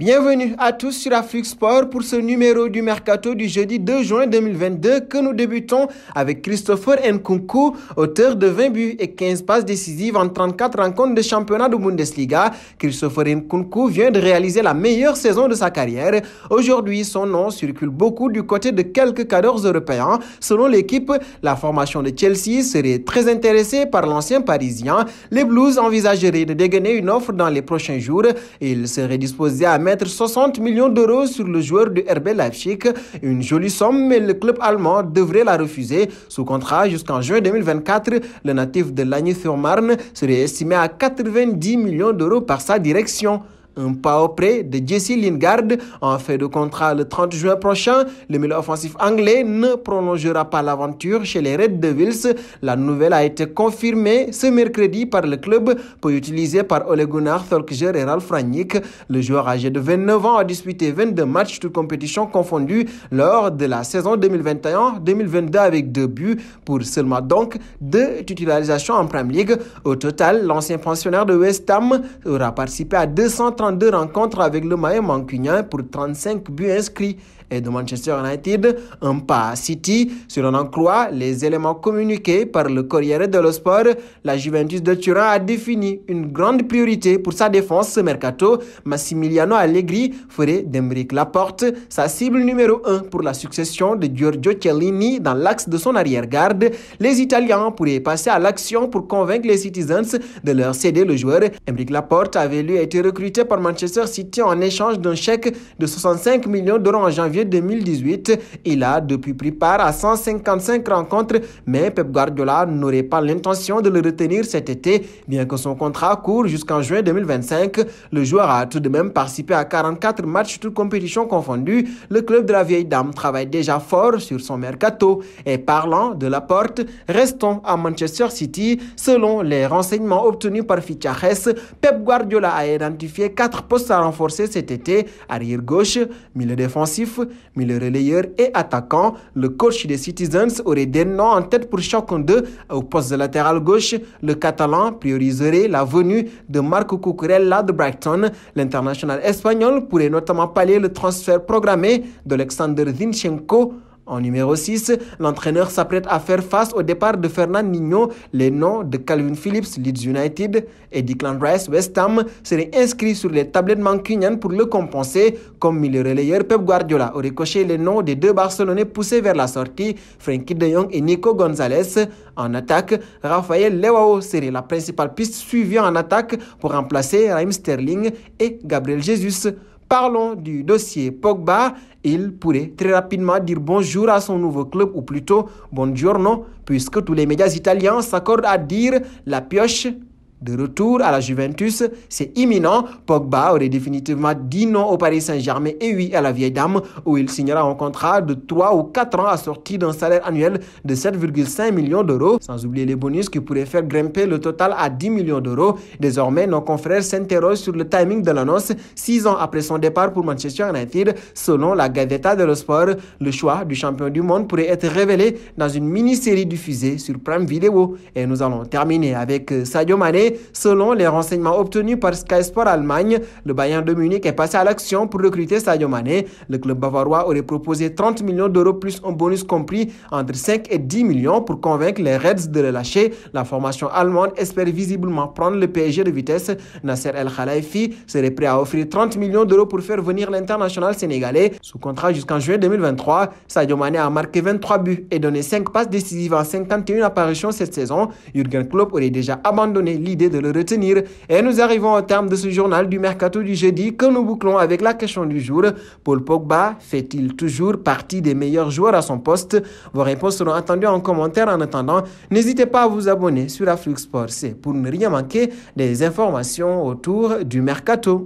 Bienvenue à tous sur Afrique Sport pour ce numéro du mercato du jeudi 2 juin 2022 que nous débutons avec Christopher Nkunku, auteur de 20 buts et 15 passes décisives en 34 rencontres de championnat de Bundesliga. Christopher Nkunku vient de réaliser la meilleure saison de sa carrière. Aujourd'hui, son nom circule beaucoup du côté de quelques cadres européens. Selon l'équipe, la formation de Chelsea serait très intéressée par l'ancien Parisien. Les Blues envisageraient de dégainer une offre dans les prochains jours et ils seraient disposés à mettre 60 millions d'euros sur le joueur du RB Leipzig. Une jolie somme, mais le club allemand devrait la refuser. Sous contrat jusqu'en juin 2024, le natif de Lagny-sur-Marne serait estimé à 90 millions d'euros par sa direction. Un pas auprès de Jesse Lingard en fait de contrat le 30 juin prochain. Le milieu offensif anglais ne prolongera pas l'aventure chez les Red Devils. La nouvelle a été confirmée ce mercredi par le club, peu utilisé par Ole Gunnar et Ralf Rangnick. Le joueur âgé de 29 ans a disputé 22 matchs de compétition confondues lors de la saison 2021-2022 avec deux buts pour seulement donc deux titularisations en Premier League. Au total, l'ancien pensionnaire de West Ham aura participé à 230 deux rencontres avec le maillot mancunien pour 35 buts inscrits et de Manchester United, un pas à City. Selon en croit les éléments communiqués par le Corriere dello Sport, la Juventus de Turin a défini une grande priorité pour sa défense ce mercato. Massimiliano Allegri ferait d'Emeric Laporte sa cible numéro 1 pour la succession de Giorgio Cellini dans l'axe de son arrière-garde. Les Italiens pourraient passer à l'action pour convaincre les Citizens de leur céder le joueur. Emeric Laporte avait lui été recruté par Manchester City en échange d'un chèque de 65 millions d'euros en janvier 2018. Il a depuis pris part à 155 rencontres, mais Pep Guardiola n'aurait pas l'intention de le retenir cet été, bien que son contrat court jusqu'en juin 2025. Le joueur a tout de même participé à 44 matchs, toutes compétition confondues. Le club de la vieille dame travaille déjà fort sur son mercato. Et parlant de la porte, restons à Manchester City. Selon les renseignements obtenus par Fitchares, Pep Guardiola a identifié 4 postes à renforcer cet été, arrière gauche, milieu défensif, milieu relayeur et attaquant. Le coach des Citizens aurait des noms en tête pour chacun d'eux. Au poste de latéral gauche, le Catalan prioriserait la venue de Marco Cucurella de Brighton. L'international espagnol pourrait notamment pallier le transfert programmé d'Alexander Zinchenko en numéro 6, l'entraîneur s'apprête à faire face au départ de Fernand Nino. Les noms de Calvin Phillips, Leeds United et Declan Rice, West Ham, seraient inscrits sur les tablettes mancuniennes pour le compenser, comme le relayeur Pep Guardiola aurait coché les noms des deux Barcelonais poussés vers la sortie, Frankie de Jong et Nico Gonzalez. En attaque, Rafael Lewao serait la principale piste suivie en attaque pour remplacer Raheem Sterling et Gabriel Jesus. Parlons du dossier Pogba. Il pourrait très rapidement dire bonjour à son nouveau club, ou plutôt buongiorno, puisque tous les médias italiens s'accordent à dire la pioche de retour à la Juventus, c'est imminent. Pogba aurait définitivement dit non au Paris Saint-Germain et oui à la vieille dame, où il signera un contrat de 3 ou 4 ans assorti d'un salaire annuel de 7,5 millions d'euros, sans oublier les bonus qui pourraient faire grimper le total à 10 millions d'euros. Désormais, nos confrères s'interrogent sur le timing de l'annonce, 6 ans après son départ pour Manchester United. Selon la Gazeta dello Sport, le choix du champion du monde pourrait être révélé dans une mini-série diffusée sur Prime Video. Et nous allons terminer avec Sadio Mane. Selon les renseignements obtenus par Sky Sport Allemagne, le Bayern de Munich est passé à l'action pour recruter Sadio Mané. Le club bavarois aurait proposé 30 millions d'euros plus un bonus compris entre 5 et 10 millions pour convaincre les Reds de le lâcher. La formation allemande espère visiblement prendre le PSG de vitesse. Nasser El Khalifi serait prêt à offrir 30 millions d'euros pour faire venir l'international sénégalais sous contrat jusqu'en juin 2023. Sadio Mané a marqué 23 buts et donné 5 passes décisives en 51 apparitions cette saison. Jürgen Klopp aurait déjà abandonné l'idée de le retenir. Et nous arrivons au terme de ce journal du mercato du jeudi que nous bouclons avec la question du jour. Paul Pogba fait-il toujours partie des meilleurs joueurs à son poste Vos réponses seront attendues en commentaire. En attendant, n'hésitez pas à vous abonner sur Aflux Sport pour ne rien manquer des informations autour du mercato.